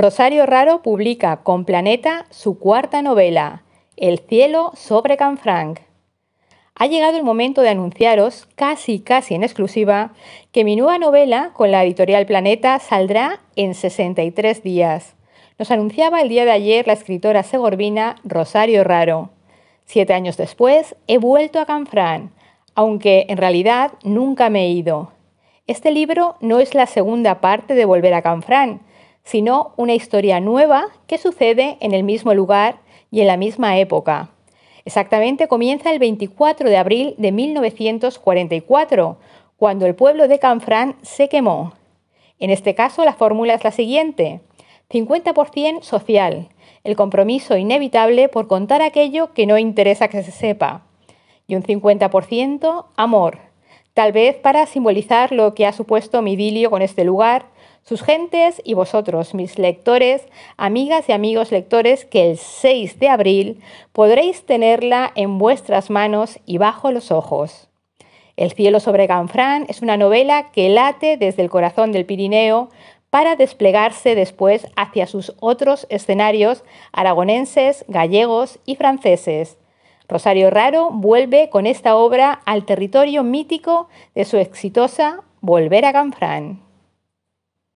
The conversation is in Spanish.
Rosario Raro publica con Planeta su cuarta novela, El cielo sobre Canfranc. Ha llegado el momento de anunciaros, casi casi en exclusiva, que mi nueva novela con la editorial Planeta saldrá en 63 días. Nos anunciaba el día de ayer la escritora segorbina Rosario Raro. Siete años después he vuelto a canfranc aunque en realidad nunca me he ido. Este libro no es la segunda parte de Volver a Canfranc, sino una historia nueva que sucede en el mismo lugar y en la misma época. Exactamente comienza el 24 de abril de 1944, cuando el pueblo de Canfrán se quemó. En este caso la fórmula es la siguiente. 50% social, el compromiso inevitable por contar aquello que no interesa que se sepa. Y un 50% amor, tal vez para simbolizar lo que ha supuesto mi idilio con este lugar, sus gentes y vosotros, mis lectores, amigas y amigos lectores, que el 6 de abril podréis tenerla en vuestras manos y bajo los ojos. El cielo sobre Canfrán es una novela que late desde el corazón del Pirineo para desplegarse después hacia sus otros escenarios aragoneses, gallegos y franceses, Rosario Raro vuelve con esta obra al territorio mítico de su exitosa Volver a Canfrán.